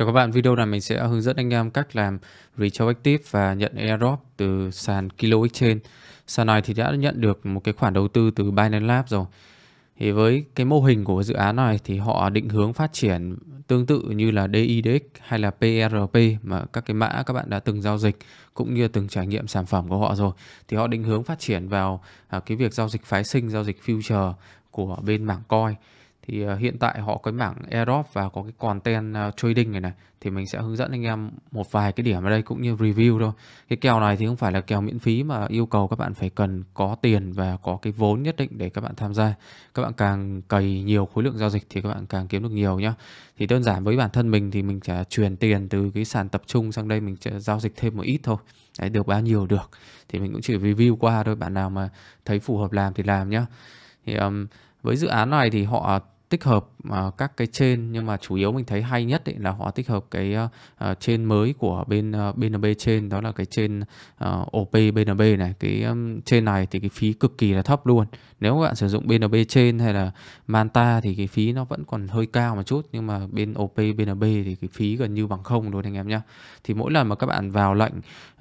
Chào các bạn, video này mình sẽ hướng dẫn anh em cách làm retroactive và nhận airdrop từ sàn Kilo Exchange. Sàn này thì đã nhận được một cái khoản đầu tư từ Binance Lab rồi. Thì với cái mô hình của dự án này thì họ định hướng phát triển tương tự như là DIDX hay là PRP e mà các cái mã các bạn đã từng giao dịch cũng như từng trải nghiệm sản phẩm của họ rồi. Thì họ định hướng phát triển vào à, cái việc giao dịch phái sinh, giao dịch future của bên mảng coin thì ờ, hiện tại họ có cái mảng airdrop và có cái content ờ, trading này này thì mình sẽ hướng dẫn anh em một vài cái điểm ở đây cũng như review thôi cái kèo này thì không phải là kèo miễn phí mà yêu cầu các bạn phải cần có tiền và có cái vốn nhất định để các bạn tham gia các bạn càng cày nhiều khối lượng giao dịch thì các bạn càng kiếm được nhiều nhá thì đơn giản với bản thân mình thì mình sẽ chuyển tiền từ cái sàn tập trung sang đây mình sẽ giao dịch thêm một ít thôi Đấy, được bao nhiêu được thì mình cũng chỉ review qua thôi bạn nào mà thấy phù hợp làm thì làm nhá thì um, với dự án này thì họ tích hợp uh, các cái trên nhưng mà chủ yếu mình thấy hay nhất ấy là họ tích hợp cái uh, mới của bên uh, ờ, BNB trên đó là cái trên uh, OP BNB này cái um, này thì cái phí cực kỳ là thấp luôn nếu các bạn sử dụng BNB trên hay là Manta thì cái phí nó vẫn còn hơi cao một chút nhưng mà bên OP BNB thì cái phí gần như bằng không luôn anh em nhé thì mỗi lần mà các bạn vào lệnh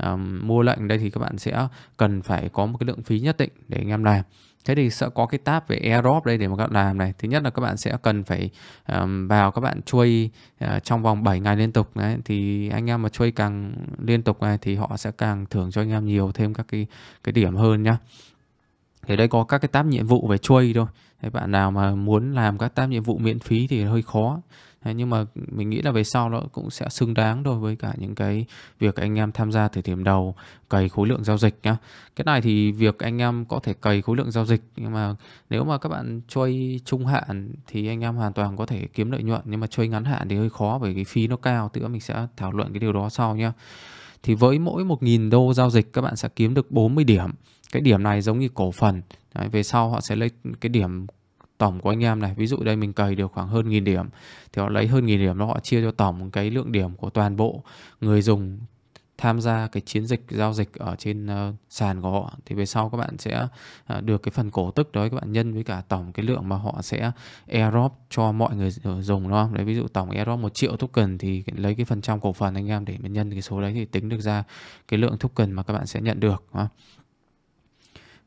um, mua lệnh đây thì các bạn sẽ cần phải có một cái lượng phí nhất định để anh em làm thế thì sẽ có cái tab về airdrop đây để mà các bạn làm này thứ nhất là các bạn sẽ cần phải um, vào các bạn chui uh, ờ, trong vòng 7 ngày liên tục đấy thì anh em mà chui càng liên tục này thì họ sẽ càng thưởng cho anh em nhiều thêm các cái cái điểm hơn nhá thì đây có các cái tab nhiệm vụ về chuôi thôi Thế bạn nào mà muốn làm các tab nhiệm vụ miễn phí thì hơi khó Thế nhưng mà mình nghĩ là về sau nó cũng sẽ xứng đáng đối với cả những cái việc anh em tham gia thử điểm đầu cày khối lượng giao dịch nhá cái này thì việc anh em có thể cày khối lượng giao dịch nhưng mà nếu mà các bạn chơi trung hạn thì anh em hoàn toàn có thể kiếm lợi nhuận nhưng mà chơi ngắn hạn thì hơi khó bởi cái phí nó cao Tựa mình sẽ thảo luận cái điều đó sau nhá thì với mỗi 1.000 đô giao dịch các bạn sẽ kiếm được 40 điểm cái điểm này giống như cổ phần Đấy, về sau họ sẽ lấy cái điểm tổng của anh em này ví dụ đây mình cầy được khoảng hơn nghìn điểm thì họ lấy hơn nghìn điểm đó họ chia cho tổng cái lượng điểm của toàn bộ người dùng tham gia cái chiến dịch giao dịch ở trên uh, sàn của họ thì về sau các bạn sẽ uh, được cái phần cổ tức đấy các bạn nhân với cả tổng cái lượng mà họ sẽ airdrop cho mọi người dùng đúng không? Đấy ví dụ tổng airdrop 1 triệu token thì lấy cái phần trăm cổ phần anh em để mà nhân cái số đấy thì tính được ra cái lượng token mà các bạn sẽ nhận được đúng không?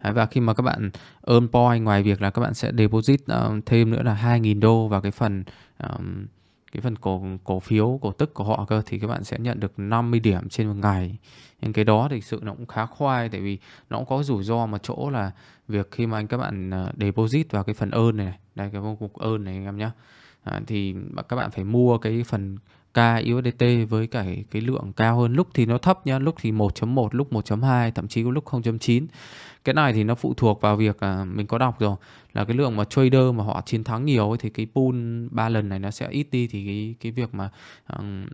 Đấy, và khi mà các bạn earn point ngoài việc là các bạn sẽ deposit uh, thêm nữa là 2.000 đô vào cái phần um, cái phần cổ cổ phiếu cổ tức của họ cơ thì các bạn sẽ nhận được 50 điểm trên một ngày nhưng cái đó thì sự nó cũng khá khoai tại vì nó cũng có rủi ro mà chỗ là việc khi mà anh các bạn ờ, deposit vào cái phần ơn này, này đây cái mục ơn này anh em nhé à, thì các bạn phải mua cái phần K USDT với cả cái lượng cao hơn lúc thì nó thấp nhá lúc thì 1.1 lúc 1.2 thậm chí có lúc 0.9 cái này thì nó phụ thuộc vào việc à, mình có đọc rồi là cái lượng mà trader mà họ chiến thắng nhiều thì cái pool ba lần này nó sẽ ít đi thì cái cái việc mà um,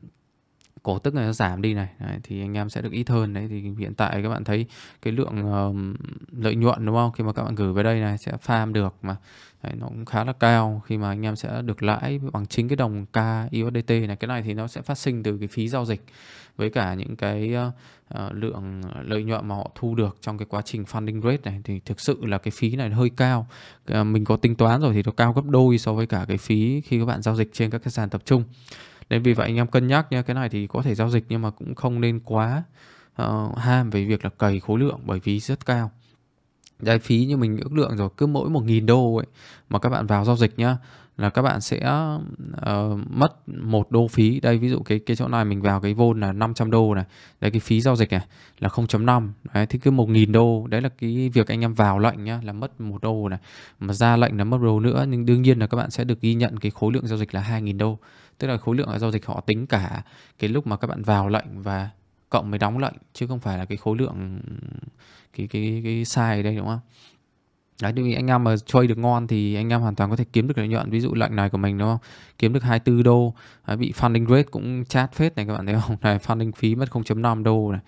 cổ tức này nó giảm đi này đấy, thì anh em sẽ được ít hơn đấy thì hiện tại các bạn thấy cái lượng uh, lợi nhuận đúng không khi mà các bạn gửi về đây này sẽ farm được mà đấy, nó cũng khá là cao khi mà anh em sẽ được lãi bằng chính cái đồng K KUSDT này cái này thì nó sẽ phát sinh từ cái phí giao dịch với cả những cái uh, lượng lợi nhuận mà họ thu được trong cái quá trình funding rate này thì thực sự là cái phí này hơi cao uh, mình có tính toán rồi thì nó cao gấp đôi so với cả cái phí khi các bạn giao dịch trên các cái sàn tập trung nên vì vậy anh em cân nhắc nha cái này thì có thể giao dịch nhưng mà cũng không nên quá uh, ham về việc là cày khối lượng bởi vì rất cao giải phí như mình ước lượng rồi cứ mỗi 1.000 đô ấy mà các bạn vào giao dịch nhá là các bạn sẽ uh, mất một đô phí đây ví dụ cái cái chỗ này mình vào cái vôn là 500 đô này đây cái phí giao dịch này là 0.5 đấy thì cứ 1.000 đô đấy là cái việc anh em vào lệnh nhá là mất một đô này mà ra lệnh là mất đô nữa nhưng đương nhiên là các bạn sẽ được ghi nhận cái khối lượng giao dịch là 2.000 đô tức là khối lượng giao dịch họ tính cả cái lúc mà các bạn vào lệnh và cộng mới đóng lệnh chứ không phải là cái khối lượng cái cái cái sai đây đúng không Đấy, vì anh em mà chơi được ngon thì anh em hoàn toàn có thể kiếm được lợi nhuận ví dụ lệnh này của mình đúng không kiếm được 24 đô Đấy, bị funding rate cũng chat phết này các bạn thấy không này funding phí mất 0.5 đô này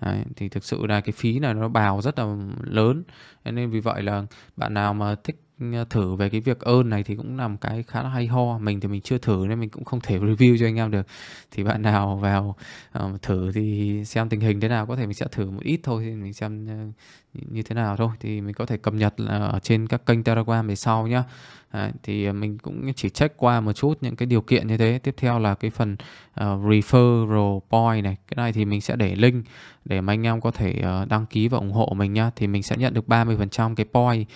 Đấy, thì thực sự là cái phí này nó bào rất là lớn nên vì vậy là bạn nào mà thích thử về cái việc ơn này thì cũng làm cái khá là hay ho mình thì mình chưa thử nên mình cũng không thể review cho anh em được thì bạn nào vào uh, thử thì xem tình hình thế nào có thể mình sẽ thử một ít thôi thì mình xem uh, như thế nào thôi thì mình có thể cập nhật ở trên các kênh telegram về sau nhá Đấy, thì ờ, mình cũng chỉ check qua một chút những cái điều kiện như thế tiếp theo là cái phần uh, referral point này cái này thì mình sẽ để link để mà anh em có thể uh, đăng ký và ủng hộ mình nhá thì mình sẽ nhận được 30% cái point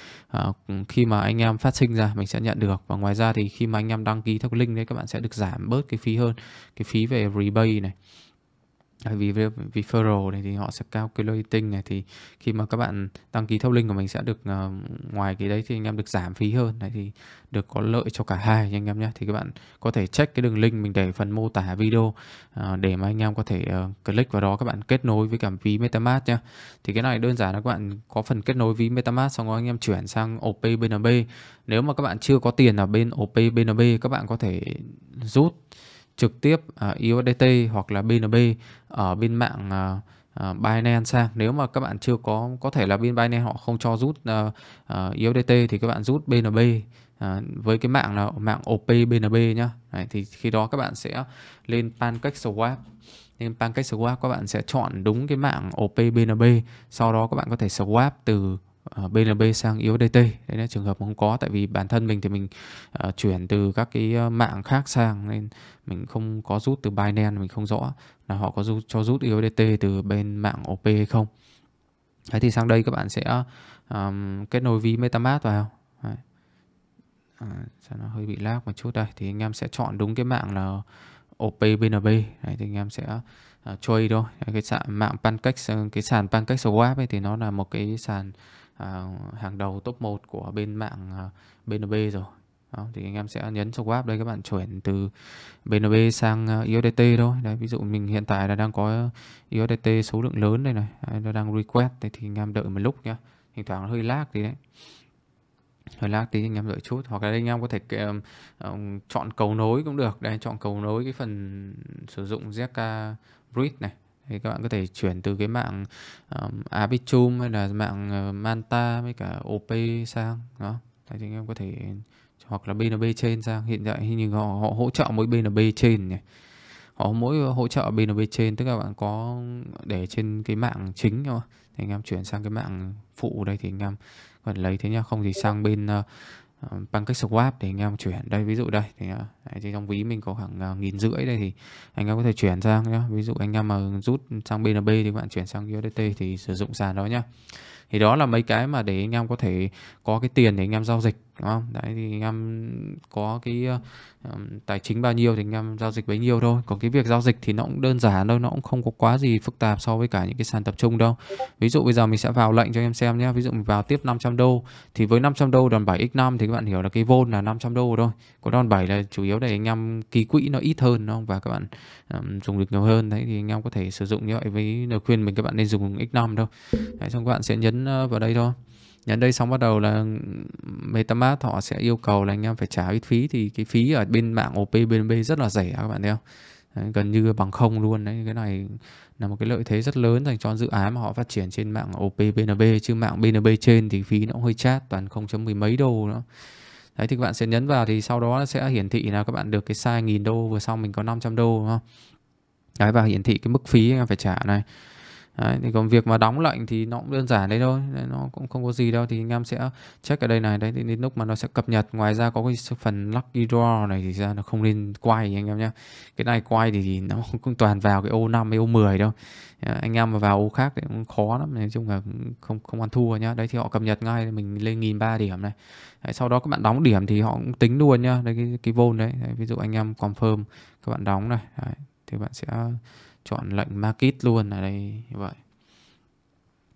uh, khi mà mà anh em phát sinh ra mình sẽ nhận được và ngoài ra thì khi mà anh em đăng ký theo cái link đấy các bạn sẽ được giảm bớt cái phí hơn cái phí về rebate này vì referral này thì họ sẽ cao rating này thì khi mà các bạn đăng ký theo link của mình sẽ được uh, ngoài cái đấy thì anh em được giảm phí hơn này thì được có lợi cho cả hai anh em nhé thì các bạn có thể check cái đường link mình để phần mô tả video uh, để mà anh em có thể uh, click vào đó các bạn kết nối với cả ví metamask nhé thì cái này đơn giản là các bạn có phần kết nối ví metamask xong rồi anh em chuyển sang op bnb nếu mà các bạn chưa có tiền ở bên op bnb các bạn có thể rút trực tiếp à, USDT hoặc là BNB ở bên mạng uh, Binance sang nếu mà các bạn chưa có có thể là bên Binance họ không cho rút uh, uh, USDT thì các bạn rút BNB uh, với cái mạng là mạng OP BNB nhá Đấy, thì khi đó các bạn sẽ lên PancakeSwap nên PancakeSwap các bạn sẽ chọn đúng cái mạng OP BNB sau đó các bạn có thể swap từ uh, ờ, BNB sang USDT đấy là trường hợp không có tại vì bản thân mình thì mình uh, chuyển từ các cái ờ, mạng khác sang nên mình không có rút từ Binance mình không rõ là họ có rút cho rút USDT từ bên mạng OP hay không đấy thì sang đây các bạn sẽ um, kết nối ví MetaMask vào đấy. À, sao nó hơi bị lag một chút đây thì anh em sẽ chọn đúng cái mạng là OP BNB đấy, thì anh em sẽ uh, trade thôi cái sàn mạng pancake cái sàn pancake swap ấy thì nó là một cái sàn à, hàng đầu top 1 của bên mạng BNB à, rồi đó, thì anh em sẽ nhấn swap đây các bạn chuyển từ BNB sang USDT à, thôi đấy ví dụ mình hiện tại là đang có USDT số lượng lớn đây này đấy, nó đang request đây thì anh em đợi một lúc nhá thỉnh thoảng hơi lag thì đấy hơi lag tí anh em đợi chút hoặc là anh em có thể um, chọn cầu nối cũng được đây chọn cầu nối cái phần sử dụng ZK Bridge này thì các bạn có thể chuyển từ cái mạng um, Arbitrum hay là mạng uh, Manta với cả OP sang đó đấy, thì em có thể hoặc là BNB trên sang hiện tại hình như họ, họ hỗ trợ mỗi BNB trên này họ mỗi hỗ trợ BNB trên tức là bạn có để trên cái mạng chính thôi thì anh em chuyển sang cái mạng phụ đây thì anh em còn lấy thế nhá không thì sang bên uh, Ờ, bằng cách swap thì anh em chuyển đây ví dụ đây thì ờ, đấy, trong ví mình có khoảng ờ, nghìn rưỡi đây thì anh em có thể chuyển sang nhá ví dụ anh em mà rút sang BNB thì bạn chuyển sang USDT thì sử dụng sàn đó nhá thì đó là mấy cái mà để anh em có thể có cái tiền để anh em giao dịch đúng không đấy thì em có cái um, tài chính bao nhiêu thì em giao dịch bấy nhiêu thôi còn cái việc giao dịch thì nó cũng đơn giản thôi nó cũng không có quá gì phức tạp so với cả những cái sàn tập trung đâu ví dụ bây giờ mình sẽ vào lệnh cho em xem nhé ví dụ mình vào tiếp 500 đô thì với 500 đô đòn 7x5 thì các bạn hiểu là cái vôn là 500 đô thôi Có đòn 7 là chủ yếu để anh em ký quỹ nó ít hơn đúng không và các bạn um, dùng được nhiều hơn đấy thì anh em có thể sử dụng như vậy với lời khuyên mình các bạn nên dùng x5 thôi. đấy xong các bạn sẽ nhấn vào đây thôi nhận đây xong bắt đầu là MetaMask họ sẽ yêu cầu là anh em phải trả ít phí thì cái phí ở bên mạng OP BNB rất là rẻ các bạn thấy không gần như bằng không luôn đấy cái này là một cái lợi thế rất lớn dành cho dự án mà họ phát triển trên mạng OP BNB chứ mạng BNB trên thì phí nó cũng hơi chát toàn 0.10 mấy đô nữa Đấy thì các bạn sẽ nhấn vào thì sau đó sẽ hiển thị là các bạn được cái size nghìn đô vừa xong mình có 500 đô đúng không? Đấy và hiển thị cái mức phí anh em phải trả này. Đấy, thì còn việc mà đóng lệnh thì nó cũng đơn giản đấy thôi đấy, nó cũng không có gì đâu thì anh em sẽ check ở đây này đấy thì đến lúc mà nó sẽ cập nhật ngoài ra có cái phần lucky draw này thì ra nó không nên quay anh em nhé cái này quay thì nó cũng toàn vào cái ô 5 ô 10 đâu ờ, anh em mà vào ô khác thì cũng khó lắm nói chung là không không ăn thua nhá đấy thì họ cập nhật ngay mình lên nghìn ba điểm này đấy, sau đó các bạn đóng điểm thì họ cũng tính luôn nhá đấy cái cái vôn đấy, đấy ví dụ anh em confirm các bạn đóng này đấy, thì bạn sẽ chọn lệnh market luôn ở đây như vậy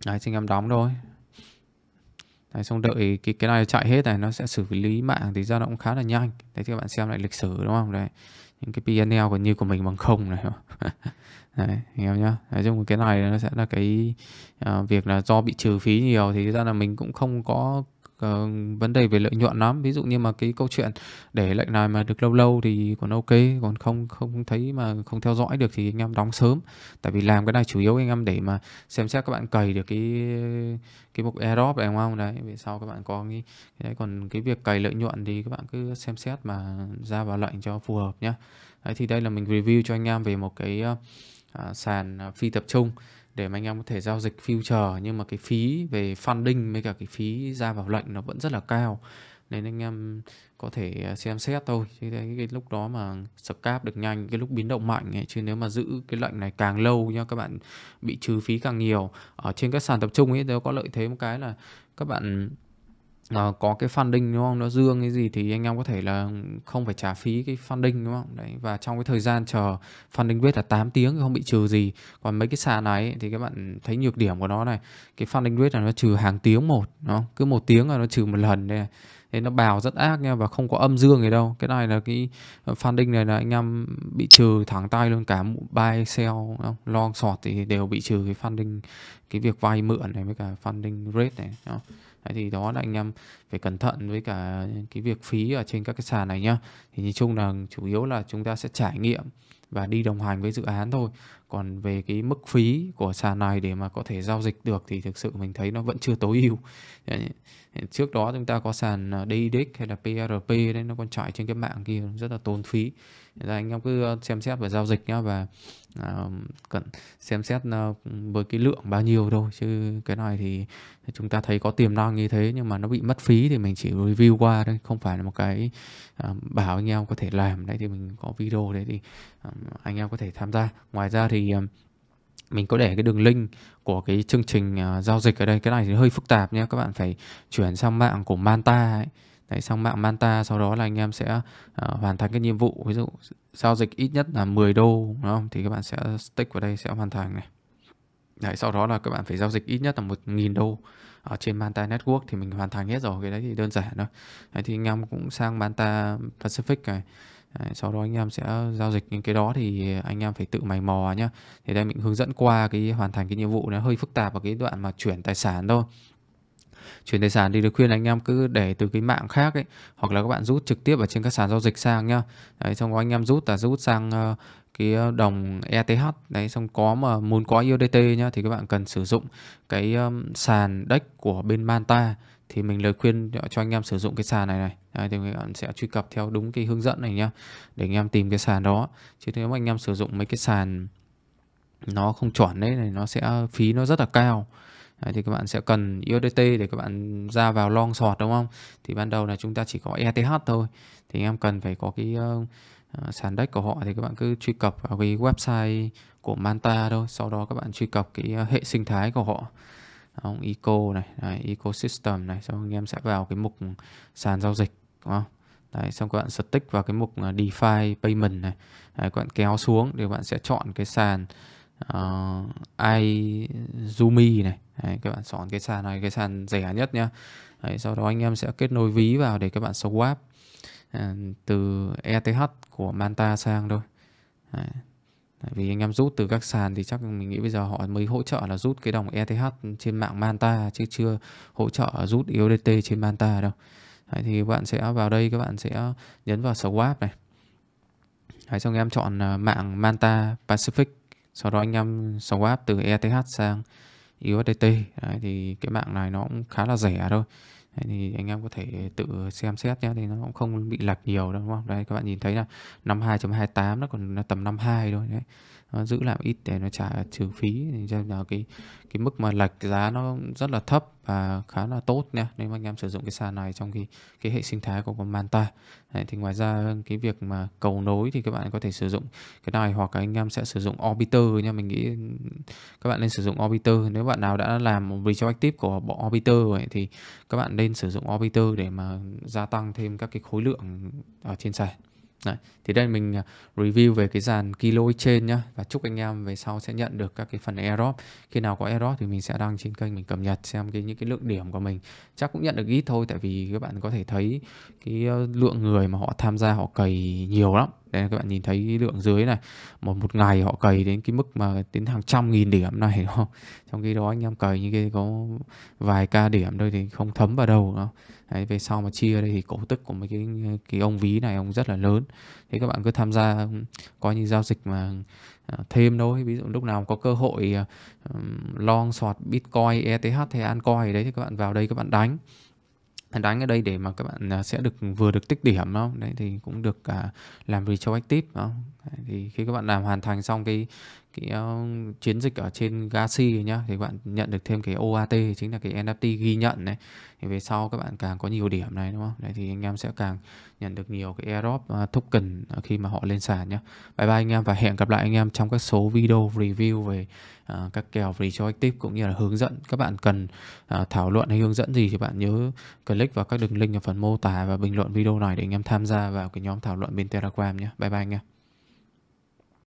đấy xin em đóng thôi đấy, xong đợi cái cái này chạy hết này nó sẽ xử lý mạng thì ra nó cũng khá là nhanh đấy thì các bạn xem lại lịch sử đúng không đấy những cái PNL của như của mình bằng không này đấy hiểu nhá nói chung cái này nó sẽ là cái uh, việc là do bị trừ phí nhiều thì ra là mình cũng không có uh, vấn đề về lợi nhuận lắm ví dụ như mà cái câu chuyện để lệnh này mà được lâu lâu thì còn ok còn không không thấy mà không theo dõi được thì anh em đóng sớm tại vì làm cái này chủ yếu anh em để mà xem xét các bạn cày được cái cái mục airdrop này đúng không đấy vì sao các bạn có cái đấy, còn cái việc cày lợi nhuận thì các bạn cứ xem xét mà ra vào lệnh cho phù hợp nhé đấy thì đây là mình review cho anh em về một cái uh, sàn ờ, phi tập trung để mà anh em có thể giao dịch future nhưng mà cái phí về funding với cả cái phí ra vào lệnh nó vẫn rất là cao nên anh em có thể à, xem xét thôi chứ cái, lúc đó mà scalp được nhanh cái lúc biến động mạnh ấy, chứ nếu mà giữ cái lệnh này càng lâu nha các bạn bị trừ phí càng nhiều ở trên các sàn tập trung ấy nó có lợi thế một cái là các bạn mà có cái funding đúng không nó dương cái gì thì anh em có thể là không phải trả phí cái funding đúng không đấy và trong cái thời gian chờ funding rate là 8 tiếng không bị trừ gì còn mấy cái sàn này thì các bạn thấy nhược điểm của nó này cái funding rate là nó trừ hàng tiếng một nó cứ một tiếng là nó trừ một lần đây nên nó bào rất ác nha và không có âm dương gì đâu cái này là cái funding này là anh em bị trừ thẳng tay luôn cả buy sell không? long sọt thì đều bị trừ cái funding cái việc vay mượn này với cả funding rate này không? Đấy, thì đó là anh em phải cẩn thận với cả cái việc phí ở trên các cái sàn này nhá thì nhìn chung là chủ yếu là chúng ta sẽ trải nghiệm và đi đồng hành với dự án thôi còn về cái mức phí của sàn này để mà có thể giao dịch được thì thực sự mình thấy nó vẫn chưa tối ưu trước đó chúng ta có sàn ờ, DIDEX hay là PRP đấy nó còn chạy trên cái mạng kia rất là tốn phí Nên dạ, anh em cứ ờ, xem xét và giao dịch nhá và uh, ờ, cần xem xét với cái lượng bao nhiêu thôi chứ cái này thì chúng ta thấy có tiềm năng như thế nhưng mà nó bị mất phí thì mình chỉ review qua thôi không phải là một cái uh, bảo anh em có thể làm đấy thì mình có video đấy thì uh, anh em có thể tham gia ngoài ra thì uh, mình có để cái đường link của cái chương trình à, giao dịch ở đây cái này thì hơi phức tạp nhé các bạn phải chuyển sang mạng của Manta ấy. Đấy, sang mạng Manta sau đó là anh em sẽ uh, hoàn thành cái nhiệm vụ ví dụ giao dịch ít nhất là 10 đô đúng không thì các bạn sẽ stick vào đây sẽ hoàn thành này Đấy, sau đó là các bạn phải giao dịch ít nhất là 1.000 đô ở trên Manta Network thì mình hoàn thành hết rồi cái đấy thì đơn giản thôi đấy, thì anh em cũng sang Manta Pacific này Đấy, sau đó anh em sẽ giao dịch những cái đó thì anh em phải tự mày mò nhá thì đây mình hướng dẫn qua cái hoàn thành cái nhiệm vụ nó hơi phức tạp ở cái đoạn mà chuyển tài sản thôi chuyển tài sản thì được khuyên anh em cứ để từ cái mạng khác ấy hoặc là các bạn rút trực tiếp ở trên các sàn giao dịch sang nhá đấy xong có anh em rút là rút sang ờ, cái ờ, đồng ETH đấy xong có mà muốn có USDT nhá thì các bạn cần sử dụng cái sàn dex của bên Manta thì mình lời khuyên cho anh em sử dụng cái sàn này này đấy, thì mình sẽ truy cập theo đúng cái hướng dẫn này nhá để anh em tìm cái sàn đó chứ nếu mà anh em sử dụng mấy cái sàn nó không chuẩn đấy thì nó sẽ phí nó rất là cao Đấy, thì các bạn sẽ cần USDT để các bạn ra vào long sọt đúng không? Thì ban đầu là chúng ta chỉ có ETH thôi. Thì anh em cần phải có cái uh, sàn đất của họ thì các bạn cứ truy cập vào cái website của Manta thôi. Sau đó các bạn truy cập cái ờ, hệ sinh thái của họ không? eco này này eco system này xong anh em sẽ vào cái mục sàn giao dịch đúng không đấy xong các bạn stick vào cái mục à, DeFi payment này đấy, các bạn kéo xuống thì bạn sẽ chọn cái sàn uh, ờ, iZumi này đấy, các bạn chọn cái sàn này cái sàn rẻ nhất nhá đấy, sau đó anh em sẽ kết nối ví vào để các bạn swap uh, từ ETH của Manta sang thôi đấy vì anh em rút từ các sàn thì chắc mình nghĩ bây giờ họ mới hỗ trợ là rút cái đồng ETH trên mạng Manta chứ chưa hỗ trợ rút USDT e trên Manta đâu. Đấy, thì bạn sẽ vào đây các bạn sẽ nhấn vào swap này. Đấy, xong em chọn à, mạng Manta Pacific sau đó anh em swap từ ETH sang USDT e Đấy, thì cái mạng này nó cũng khá là rẻ thôi thì anh em có thể tự xem xét nhé thì nó cũng không bị lệch nhiều đâu đúng không đấy các bạn nhìn thấy là 52.28 nó còn tầm 52 thôi đấy nó giữ lại ít để nó trả trừ phí cho là cái cái mức mà lệch giá nó rất là thấp và khá là tốt nha nếu mà anh em sử dụng cái sàn này trong cái cái hệ sinh thái của con Manta Đấy, thì ngoài ra cái việc mà cầu nối thì các bạn có thể sử dụng cái này hoặc là anh em sẽ sử dụng Orbiter nha mình nghĩ các bạn nên sử dụng Orbiter nếu bạn nào đã làm một retroactive của bộ Orbiter rồi thì các bạn nên sử dụng Orbiter để mà gia tăng thêm các cái khối lượng ở trên sàn Đấy. Thì đây mình à, review về cái dàn kilo trên nhá Và chúc anh em về sau sẽ nhận được các cái phần error Khi nào có error thì mình sẽ đăng trên kênh mình cập nhật xem cái những cái lượng điểm của mình Chắc cũng nhận được ít thôi tại vì các bạn có thể thấy cái lượng người mà họ tham gia họ cày nhiều lắm đây là các bạn nhìn thấy lượng dưới này một một ngày họ cày đến cái mức mà đến hàng trăm nghìn điểm này đúng không? Trong khi đó anh em cày như cái có vài ca điểm thôi thì không thấm vào đâu đó. Đấy, về sau mà chia đây thì cổ tức của mấy cái cái ông ví này ông rất là lớn. Thế các bạn cứ tham gia coi như giao dịch mà à, thêm thôi ví dụ lúc nào có cơ hội à, long sọt bitcoin eth hay ancoin đấy thì các bạn vào đây các bạn đánh đánh ở đây để mà các bạn à, sẽ được vừa được tích điểm đó đấy thì cũng được à, làm retroactive đó thì khi các bạn làm hoàn thành xong cái cái uh, chiến dịch ở trên Galaxy nhá thì bạn nhận được thêm cái OAT chính là cái NFT ghi nhận này thì về sau các bạn càng có nhiều điểm này đúng không đấy thì anh em sẽ càng nhận được nhiều cái airdrop uh, token ờ, khi mà họ lên sàn nhá bye bye anh em và hẹn gặp lại anh em trong các số video review về uh, các kèo free cho retroactive cũng như là hướng dẫn các bạn cần uh, thảo luận hay hướng dẫn gì thì bạn nhớ click vào các đường link ở phần mô tả và bình luận video này để anh em tham gia vào cái nhóm thảo luận bên Telegram nhé bye bye anh em